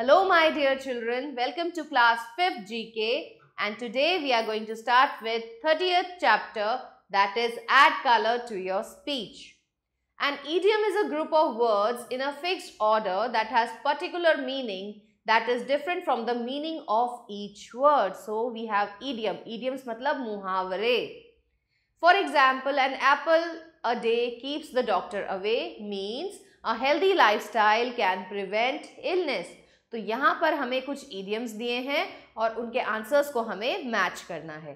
Hello my dear children, welcome to class 5th GK and today we are going to start with 30th chapter that is add color to your speech. An idiom is a group of words in a fixed order that has particular meaning that is different from the meaning of each word. So we have idiom, idioms matlab muhavare. For example, an apple a day keeps the doctor away means a healthy lifestyle can prevent illness. तो यहाँ पर हमें कुछ idioms दिए हैं और उनके answers को हमें मैच करना है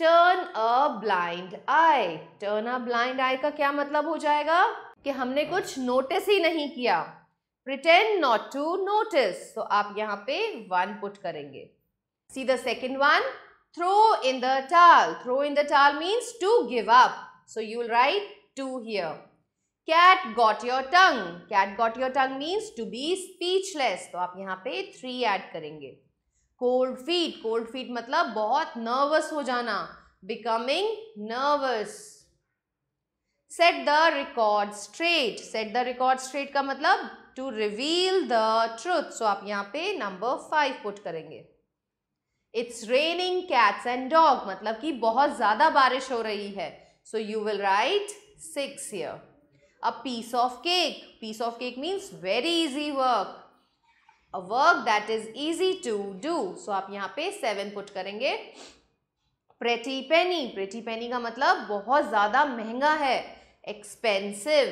turn a blind eye turn a blind eye का क्या मतलब हो जाएगा कि हमने कुछ नोटिस ही नहीं किया प्रिटेंड नॉट टू नोटिस तो आप यहाँ पे वन पुट करेंगे see the second one throw in the towel throw in the towel means to give up so you'll write 2 here cat got your tongue cat got your tongue means to be speechless तो आप यहाँ पे three add करेंगे cold feet cold feet मतलब बहुत nervous हो जाना becoming nervous set the record straight set the record straight का मतलब to reveal the truth so आप यहाँ पे number फाइव put करेंगे it's raining cats and dog मतलब कि बहुत ज़्यादा बारिश हो रही है so you will write six here A piece of cake. Piece of cake means very easy work. A work that is easy to do. So आप यहाँ पे सेवन पुट करेंगे प्रेटी पेनी प्रेटी पेनी का मतलब बहुत ज़्यादा महंगा है expensive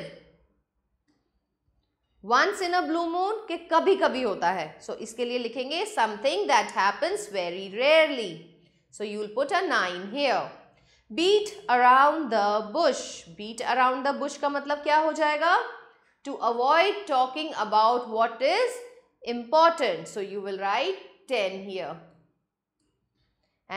once in a blue moon के कभी कभी होता है सो so, इसके लिए लिखेंगे something that happens very rarely so you will put a nine here Beat around the bush. Beat around the bush का मतलब क्या हो जाएगा to avoid talking about what important so you will write 10 here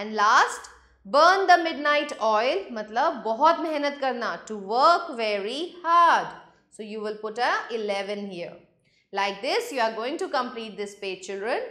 and last burn the midnight oil matlab bahut mehnat karna to work very hard so you will put a 11 here like this you are going to complete this page children